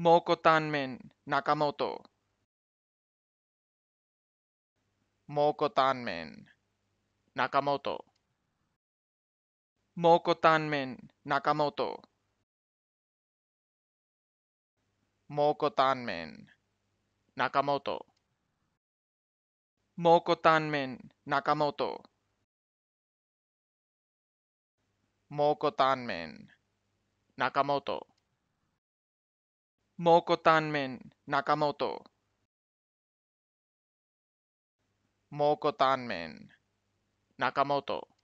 蒙古タンメン中本蒙古タンメン中本蒙古タンメン中本蒙古タンメン中本蒙古タンメン中本蒙古タンメン中本 Mokotanmen Nakamoto. Nakamoto.